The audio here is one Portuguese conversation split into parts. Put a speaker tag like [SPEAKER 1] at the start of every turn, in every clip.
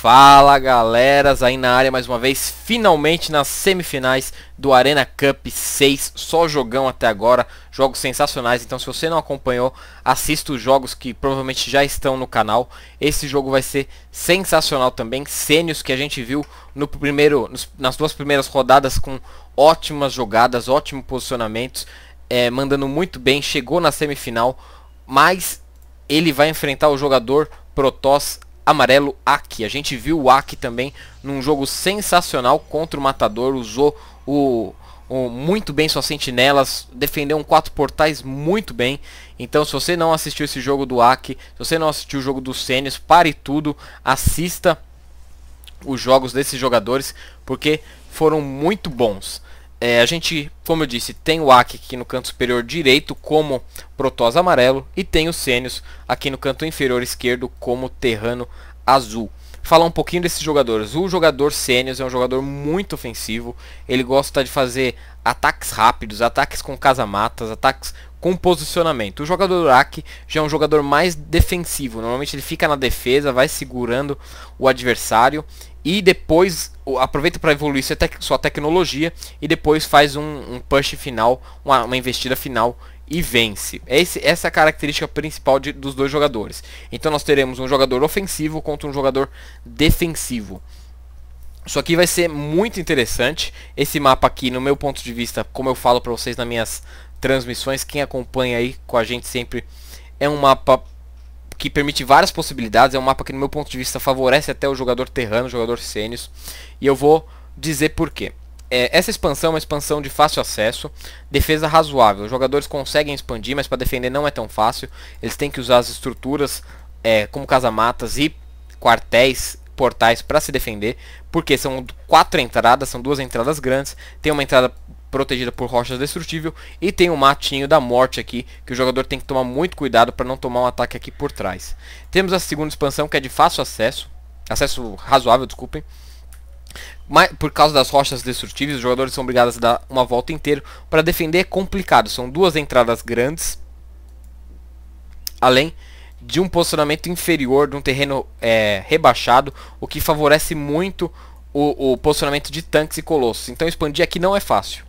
[SPEAKER 1] Fala galeras, aí na área mais uma vez, finalmente nas semifinais do Arena Cup 6, só jogão até agora, jogos sensacionais, então se você não acompanhou, assista os jogos que provavelmente já estão no canal, esse jogo vai ser sensacional também, sênios que a gente viu no primeiro, nas duas primeiras rodadas com ótimas jogadas, ótimos posicionamentos, é, mandando muito bem, chegou na semifinal, mas ele vai enfrentar o jogador Protoss amarelo Aki. A gente viu o Aki também num jogo sensacional contra o Matador, usou o, o muito bem suas sentinelas, defendeu um quatro portais muito bem. Então, se você não assistiu esse jogo do Aki, se você não assistiu o jogo do Sênios, pare tudo, assista os jogos desses jogadores, porque foram muito bons. É, a gente, como eu disse, tem o AC aqui no canto superior direito como Protoss amarelo e tem o Sênios aqui no canto inferior esquerdo como Terrano azul. Falar um pouquinho desses jogadores. O jogador Sênios é um jogador muito ofensivo, ele gosta de fazer ataques rápidos, ataques com casamatas, ataques com posicionamento. O jogador Aki já é um jogador mais defensivo. Normalmente ele fica na defesa, vai segurando o adversário e depois aproveita para evoluir sua, tec sua, tecnologia e depois faz um, um push final, uma, uma, investida final e vence. Esse, essa é a característica principal de, dos dois jogadores. Então nós teremos um jogador ofensivo contra um jogador defensivo. Isso aqui vai ser muito interessante. Esse mapa aqui, no meu ponto de vista, como eu falo para vocês nas minhas transmissões, quem acompanha aí com a gente sempre, é um mapa que permite várias possibilidades. É um mapa que, no meu ponto de vista, favorece até o jogador terrano, o jogador sênios. E eu vou dizer por quê. É, essa expansão é uma expansão de fácil acesso, defesa razoável. Os jogadores conseguem expandir, mas para defender não é tão fácil. Eles têm que usar as estruturas é, como casamatas e quartéis portais para se defender, porque são quatro entradas, são duas entradas grandes, tem uma entrada protegida por rochas destrutível. E tem o matinho da morte aqui, que o jogador tem que tomar muito cuidado para não tomar um ataque aqui por trás. Temos a segunda expansão, que é de fácil acesso. Acesso razoável, desculpem. Mas, por causa das rochas destrutíveis, os jogadores são obrigados a dar uma volta inteira. Para defender é complicado, são duas entradas grandes. Além de um posicionamento inferior de um terreno é, rebaixado, o que favorece muito o, o posicionamento de tanques e colossos. Então expandir aqui não é fácil.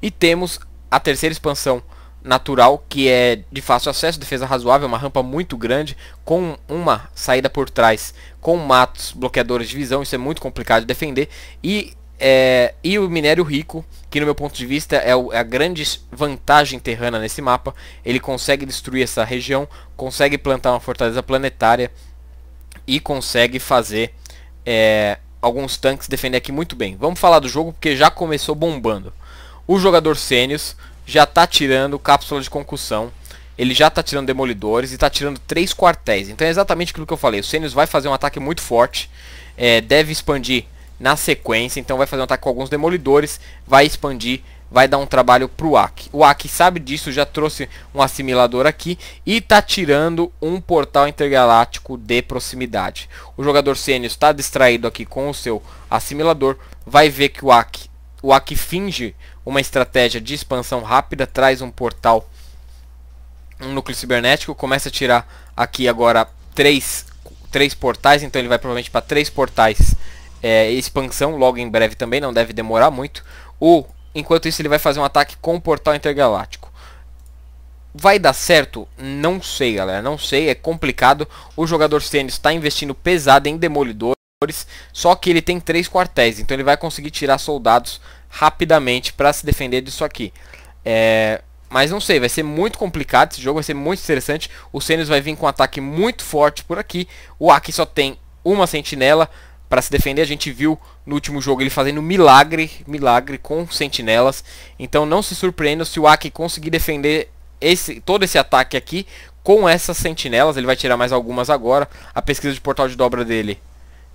[SPEAKER 1] E temos a terceira expansão natural, que é de fácil acesso, defesa razoável, uma rampa muito grande, com uma saída por trás, com matos, bloqueadores de visão, isso é muito complicado de defender. E, é, e o minério rico, que no meu ponto de vista é, o, é a grande vantagem terrana nesse mapa, ele consegue destruir essa região, consegue plantar uma fortaleza planetária e consegue fazer é, alguns tanques defender aqui muito bem. Vamos falar do jogo porque já começou bombando. O jogador Sênios já está tirando cápsula de concussão. Ele já está tirando demolidores e está tirando três quartéis. Então é exatamente aquilo que eu falei. O Sênios vai fazer um ataque muito forte. É, deve expandir na sequência. Então vai fazer um ataque com alguns demolidores. Vai expandir. Vai dar um trabalho para o Aki. O Aki sabe disso, já trouxe um assimilador aqui. E está tirando um portal intergaláctico de proximidade. O jogador Sênios está distraído aqui com o seu assimilador. Vai ver que o Aki o Aki finge uma estratégia de expansão rápida, traz um portal, um núcleo cibernético, começa a tirar aqui agora três, três portais, então ele vai provavelmente para três portais é, expansão logo em breve também, não deve demorar muito. O, enquanto isso ele vai fazer um ataque com o portal intergaláctico. Vai dar certo? Não sei, galera. Não sei, é complicado. O jogador Sênior está investindo pesado em demolidor só que ele tem três quartéis, então ele vai conseguir tirar soldados rapidamente para se defender disso aqui. É, mas não sei, vai ser muito complicado esse jogo, vai ser muito interessante. O Sênios vai vir com um ataque muito forte por aqui. O Aki só tem uma sentinela para se defender. A gente viu no último jogo ele fazendo milagre, milagre com sentinelas. Então não se surpreenda se o Aki conseguir defender esse, todo esse ataque aqui com essas sentinelas. Ele vai tirar mais algumas agora. A pesquisa de portal de dobra dele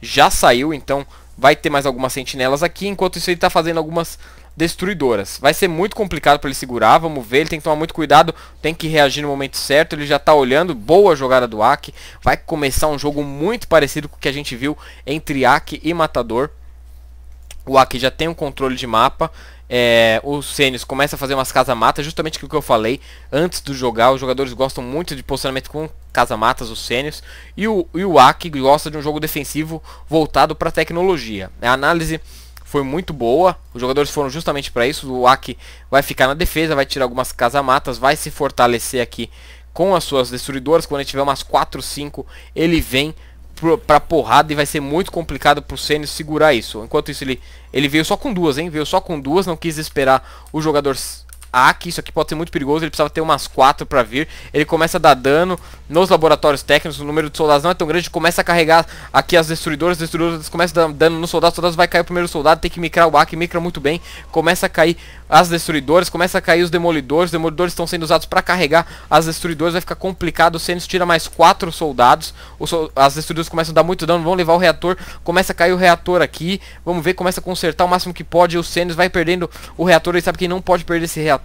[SPEAKER 1] já saiu, então vai ter mais algumas sentinelas aqui, enquanto isso ele está fazendo algumas destruidoras. Vai ser muito complicado para ele segurar, vamos ver, ele tem que tomar muito cuidado, tem que reagir no momento certo, ele já está olhando, boa jogada do Aki, vai começar um jogo muito parecido com o que a gente viu entre Aki e Matador o Aki já tem um controle de mapa. É, o Sênios começa a fazer umas casa-matas, justamente o que eu falei antes do jogar. Os jogadores gostam muito de posicionamento com casa-matas, os Sênios. E o, e o Aki gosta de um jogo defensivo voltado para tecnologia. A análise foi muito boa, os jogadores foram justamente para isso. O Aki vai ficar na defesa, vai tirar algumas casa-matas, vai se fortalecer aqui com as suas destruidoras. Quando ele tiver umas 4, 5, ele vem pra porrada e vai ser muito complicado pro Senna segurar isso. Enquanto isso, ele, ele veio só com duas, hein? Veio só com duas, não quis esperar o jogador a, isso aqui pode ser muito perigoso, ele precisava ter umas 4 para vir. Ele começa a dar dano nos laboratórios técnicos, o número de soldados não é tão grande, começa a carregar aqui as destruidoras, as destruidoras começam a dar dano nos soldados, os soldados vai cair o primeiro soldado, tem que micrar o A, micra muito bem, começa a cair as destruidoras, começa a cair os demolidores, os demolidores estão sendo usados para carregar as destruidoras, vai ficar complicado, o Senos tira mais 4 soldados, so as destruidoras começam a dar muito dano, vão levar o reator, começa a cair o reator aqui, vamos ver, começa a consertar o máximo que pode, o Senos vai perdendo o reator, ele sabe que não pode perder esse reator,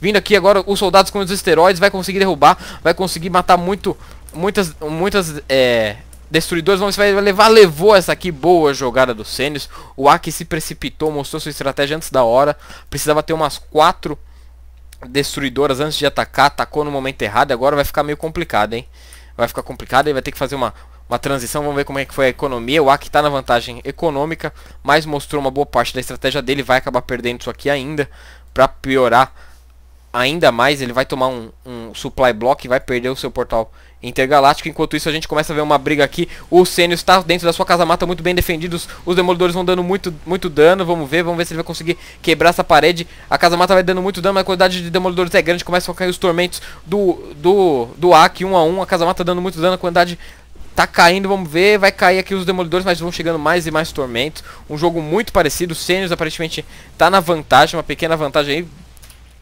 [SPEAKER 1] Vindo aqui agora os soldados com os esteroides, vai conseguir derrubar, vai conseguir matar muito, muitas, muitas, é, Destruidores, vamos vai levar, levou essa aqui, boa jogada do Sênios. O Aki se precipitou, mostrou sua estratégia antes da hora. Precisava ter umas quatro destruidoras antes de atacar, atacou no momento errado. Agora vai ficar meio complicado, hein? Vai ficar complicado, ele vai ter que fazer uma, uma transição. Vamos ver como é que foi a economia. O Aki está na vantagem econômica, mas mostrou uma boa parte da estratégia dele. Vai acabar perdendo isso aqui ainda para piorar ainda mais, ele vai tomar um, um supply block e vai perder o seu portal intergaláctico. Enquanto isso, a gente começa a ver uma briga aqui. O Senio está dentro da sua casa mata muito bem defendidos. Os demolidores vão dando muito, muito dano. Vamos ver, vamos ver se ele vai conseguir quebrar essa parede. A casa mata vai dando muito dano, mas a quantidade de demolidores é grande. Começam a cair os tormentos do, do, do AK um a um. A casa mata dando muito dano, a quantidade Tá caindo, vamos ver. Vai cair aqui os demolidores, mas vão chegando mais e mais tormentos. Um jogo muito parecido. O Sênios aparentemente tá na vantagem, uma pequena vantagem aí.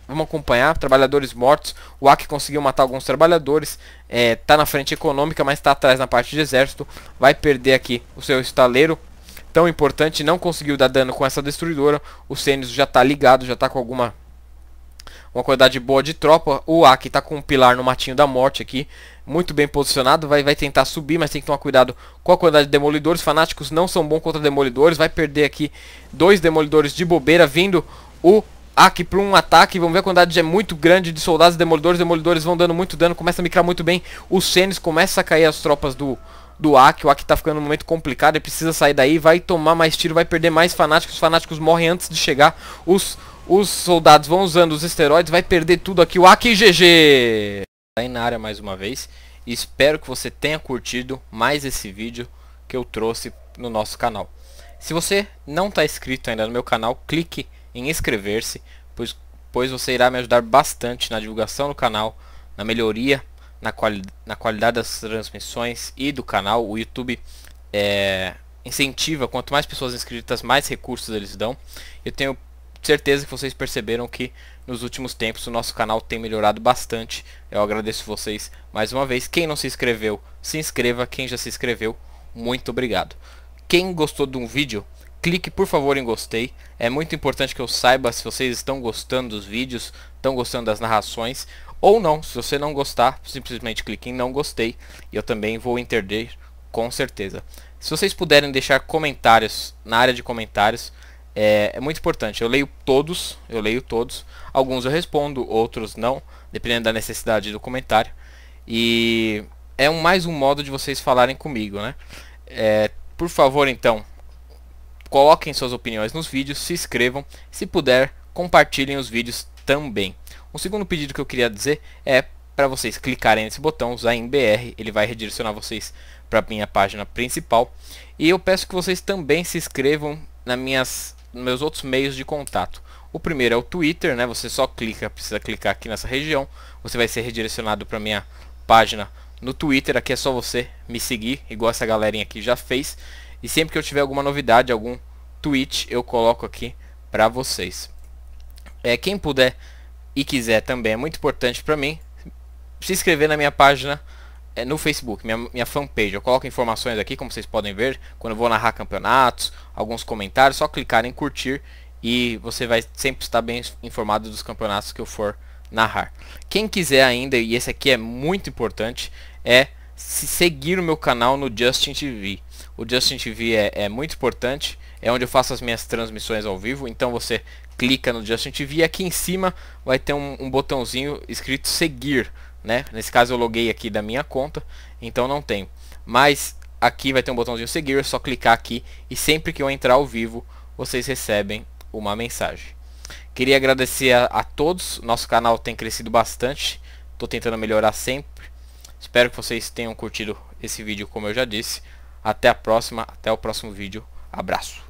[SPEAKER 1] Vamos acompanhar. Trabalhadores mortos. O Aki conseguiu matar alguns trabalhadores. É, tá na frente econômica, mas tá atrás na parte de exército. Vai perder aqui o seu estaleiro tão importante, não conseguiu dar dano com essa destruidora. O Sênios já está ligado, já está com alguma uma quantidade boa de tropa. O Aki está com um pilar no matinho da morte aqui, muito bem posicionado, vai, vai tentar subir, mas tem que tomar cuidado com a quantidade de demolidores. Fanáticos não são bons contra demolidores, vai perder aqui dois demolidores de bobeira, vindo o Aki para um ataque. Vamos ver a quantidade é muito grande de soldados e demolidores. Demolidores vão dando muito dano, começa a micrar muito bem. os Senes começa a cair as tropas do, do Aki. O Aki tá ficando um momento complicado, ele precisa sair daí, vai tomar mais tiro, vai perder mais fanáticos. Os fanáticos morrem antes de chegar. Os os soldados vão usando os esteroides, vai perder tudo aqui. O AQGG! Tá aí na área mais uma vez. Espero que você tenha curtido mais esse vídeo que eu trouxe no nosso canal. Se você não está inscrito ainda no meu canal, clique em inscrever-se, pois, pois você irá me ajudar bastante na divulgação do canal, na melhoria, na, quali na qualidade das transmissões e do canal. O YouTube é, incentiva, quanto mais pessoas inscritas, mais recursos eles dão. Eu tenho certeza que vocês perceberam que nos últimos tempos o nosso canal tem melhorado bastante. Eu agradeço vocês mais uma vez. Quem não se inscreveu, se inscreva. Quem já se inscreveu, muito obrigado. Quem gostou de um vídeo, clique por favor em gostei. É muito importante que eu saiba se vocês estão gostando dos vídeos, estão gostando das narrações ou não. Se você não gostar, simplesmente clique em não gostei e eu também vou entender com certeza. Se vocês puderem deixar comentários na área de comentários, é, é, muito importante. Eu leio todos, eu leio todos. Alguns eu respondo, outros não, dependendo da necessidade do comentário. E é um, mais um modo de vocês falarem comigo, né? É, por favor, então, coloquem suas opiniões nos vídeos, se inscrevam, se puder, compartilhem os vídeos também. Um segundo pedido que eu queria dizer é para vocês clicarem nesse botão, usar em BR, ele vai redirecionar vocês para minha página principal. E eu peço que vocês também se inscrevam nas minhas meus outros meios de contato. O primeiro é o Twitter, né? Você só clica, precisa clicar aqui nessa região. Você vai ser redirecionado para minha página no Twitter. Aqui é só você me seguir, igual essa galerinha aqui já fez. E sempre que eu tiver alguma novidade, algum tweet, eu coloco aqui para vocês. É, quem puder e quiser também, é muito importante para mim, se inscrever na minha página é, no Facebook, minha, minha fanpage. Eu coloco informações aqui, como vocês podem ver, quando eu vou narrar campeonatos, alguns comentários, só clicar em curtir e você vai sempre estar bem informado dos campeonatos que eu for narrar. Quem quiser ainda, e esse aqui é muito importante, é se seguir o meu canal no Justin TV. O Justin TV é, é muito importante, é onde eu faço as minhas transmissões ao vivo, então você clica no Justin TV e aqui em cima vai ter um, um botãozinho escrito seguir né? Nesse caso eu loguei aqui da minha conta, então não tem. Mas aqui vai ter um botãozinho seguir, é só clicar aqui e sempre que eu entrar ao vivo, vocês recebem uma mensagem. Queria agradecer a, a todos, nosso canal tem crescido bastante, estou tentando melhorar sempre. Espero que vocês tenham curtido esse vídeo, como eu já disse. Até a próxima, até o próximo vídeo. Abraço.